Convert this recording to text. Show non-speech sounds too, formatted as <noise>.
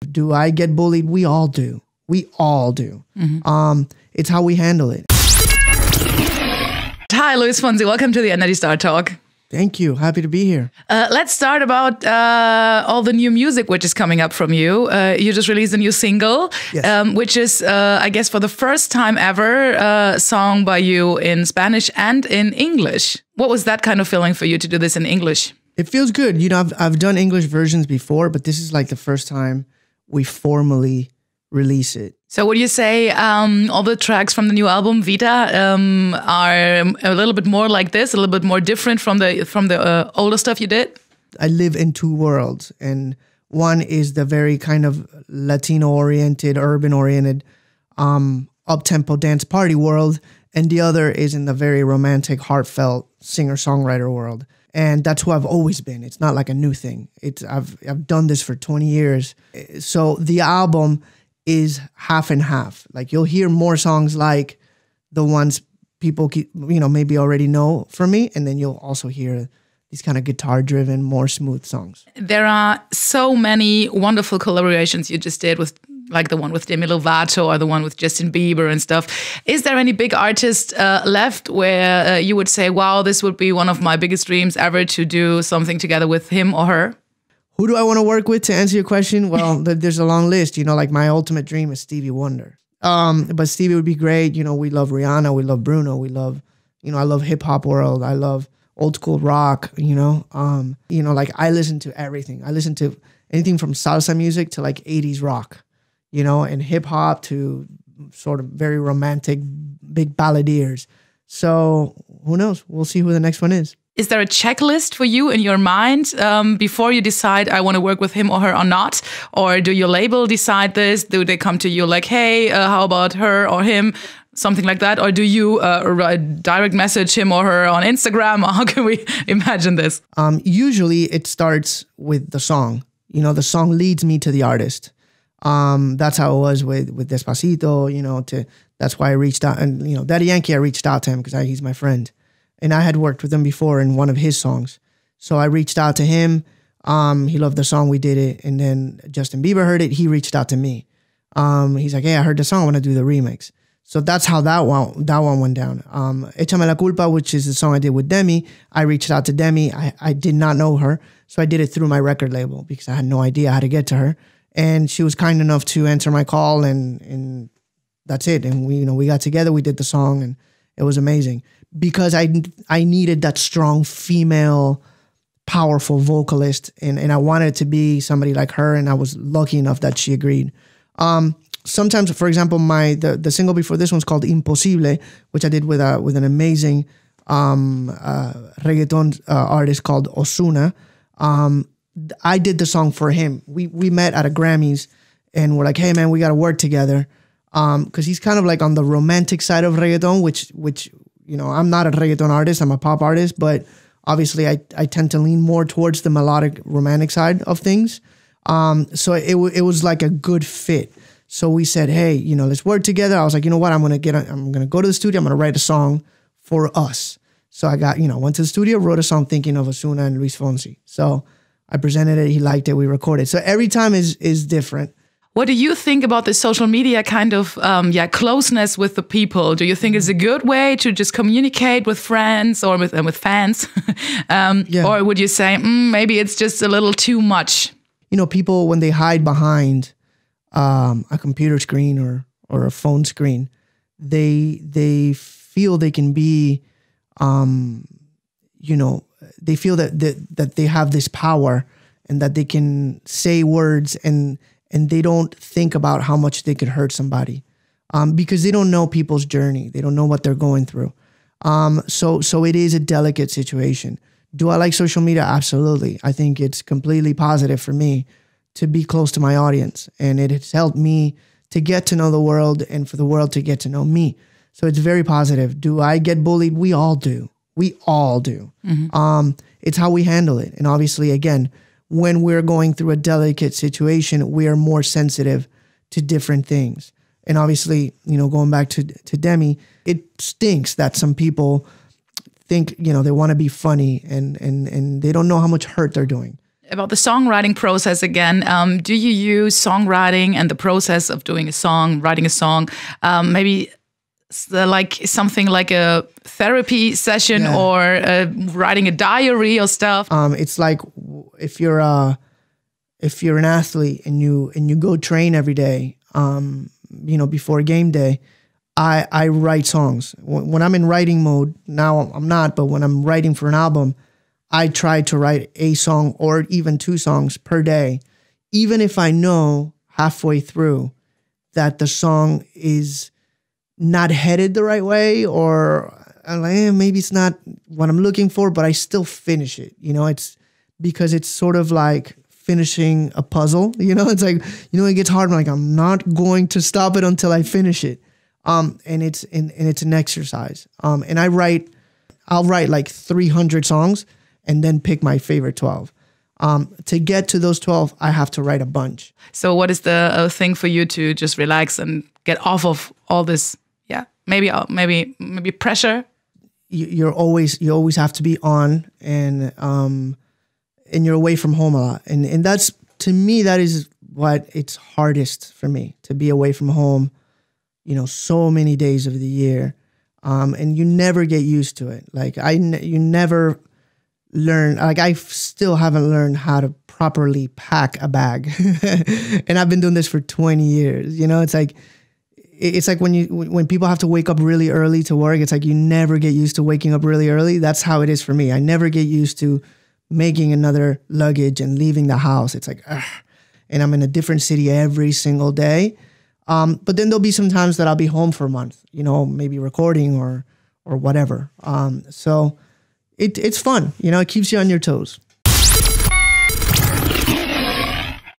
Do I get bullied? We all do. We all do. Mm-hmm. Um, it's how we handle it. Hi, Luis Fonzi. Welcome to the Energy Star Talk. Thank you. Happy to be here. Uh, let's start about uh, all the new music which is coming up from you. Uh, you just released a new single, yes. um, which is, uh, I guess, for the first time ever, a uh, song by you in Spanish and in English. What was that kind of feeling for you to do this in English? It feels good. You know, I've, I've done English versions before, but this is like the first time we formally release it. So would you say um, all the tracks from the new album Vita um, are a little bit more like this, a little bit more different from the from the uh, older stuff you did? I live in two worlds, and one is the very kind of Latino oriented, urban oriented, um, up tempo dance party world, and the other is in the very romantic, heartfelt singer songwriter world and that's who I've always been. It's not like a new thing. It's I've I've done this for 20 years. So the album is half and half. Like you'll hear more songs like the ones people keep, you know maybe already know from me, and then you'll also hear these kind of guitar driven, more smooth songs. There are so many wonderful collaborations you just did with like the one with Demi Lovato or the one with Justin Bieber and stuff. Is there any big artist uh, left where uh, you would say, wow, this would be one of my biggest dreams ever to do something together with him or her? Who do I want to work with to answer your question? Well, <laughs> there's a long list. You know, like my ultimate dream is Stevie Wonder. Um, but Stevie would be great. You know, we love Rihanna, we love Bruno, we love, you know, I love hip hop world. I love old school rock, you know. Um, you know, like I listen to everything. I listen to anything from salsa music to like 80s rock you know, and hip hop to sort of very romantic big balladeers. So who knows? We'll see who the next one is. Is there a checklist for you in your mind um, before you decide I want to work with him or her or not? Or do your label decide this? Do they come to you like, hey, uh, how about her or him? Something like that? Or do you uh, direct message him or her on Instagram? <laughs> How can we imagine this? Um, usually it starts with the song. You know, the song leads me to the artist. Um, that's how it was with with Despacito. You know, to that's why I reached out and you know Daddy Yankee. I reached out to him because he's my friend, and I had worked with him before in one of his songs. So I reached out to him. Um, he loved the song. We did it, and then Justin Bieber heard it. He reached out to me. Um, he's like, "Hey, I heard the song. I want to do the remix." So that's how that one that one went down. Um, Echame la culpa, which is the song I did with Demi. I reached out to Demi. I, I did not know her, so I did it through my record label because I had no idea how to get to her and she was kind enough to answer my call and and that's it and we you know we got together we did the song and it was amazing because i i needed that strong female powerful vocalist and and i wanted to be somebody like her and i was lucky enough that she agreed um, sometimes for example my the, the single before this one's called imposible which i did with a with an amazing um, uh, reggaeton uh, artist called osuna um, I did the song for him. We we met at a Grammys and we're like, hey man, we gotta work together. Um, because he's kind of like on the romantic side of reggaeton, which which you know, I'm not a reggaeton artist, I'm a pop artist, but obviously I, I tend to lean more towards the melodic romantic side of things. Um, so it it was like a good fit. So we said, hey, you know, let's work together. I was like, you know what, I'm gonna get, i am gonna go to the studio, I'm gonna write a song for us. So I got, you know, went to the studio, wrote a song thinking of Asuna and Luis Fonsi. So I presented it, he liked it, we recorded. So every time is is different. What do you think about the social media kind of um, yeah closeness with the people? Do you think it's a good way to just communicate with friends or with uh, with fans, <laughs> um, yeah. or would you say mm, maybe it's just a little too much? You know, people when they hide behind um, a computer screen or or a phone screen, they they feel they can be, um, you know, they feel that, that that they have this power and that they can say words and and they don't think about how much they could hurt somebody um, because they don't know people's journey. They don't know what they're going through. Um, so so it is a delicate situation. Do I like social media? Absolutely. I think it's completely positive for me to be close to my audience, and it has helped me to get to know the world and for the world to get to know me. So it's very positive. Do I get bullied? We all do. We all do. Mm-hmm. Um, it's how we handle it. And obviously, again, when we're going through a delicate situation, we are more sensitive to different things. And obviously, you know, going back to to Demi, it stinks that some people think you know they want to be funny and and and they don't know how much hurt they're doing about the songwriting process again um, do you use songwriting and the process of doing a song writing a song um, maybe uh, like something like a therapy session yeah. or uh, writing a diary or stuff? Um, it's like if you're uh, if you're an athlete and you and you go train every day, um, you know before game day, I I write songs. When I'm in writing mode now, I'm not, but when I'm writing for an album, I try to write a song or even two songs per day, even if I know halfway through that the song is not headed the right way or like, eh, maybe it's not what I'm looking for, but I still finish it. You know, it's because it's sort of like finishing a puzzle. <laughs> You know, it's like, you know, it gets hard. I'm like, I'm not going to stop it until I finish it. Um, and it's and, and it's an exercise. Um, and I write, I'll write like 300 songs and then pick my favorite 12. Um, to get to those 12, I have to write a bunch. So, what is the uh, thing for you to just relax and get off of all this maybe uh, maybe maybe pressure you're always you always have to be on and um and you're away from home a lot and and that's to me that is what it's hardest for me to be away from home you know so many days of the year um and you never get used to it like i you never learn like i still haven't learned how to properly pack a bag <laughs> and i've been doing this for 20 years you know it's like it's like when you when people have to wake up really early to work it's like you never get used to waking up really early that's how it is for me i never get used to making another luggage and leaving the house it's like ugh. and i'm in a different city every single day um, but then there'll be some times that i'll be home for a month you know maybe recording or or whatever um, so it, it's fun you know it keeps you on your toes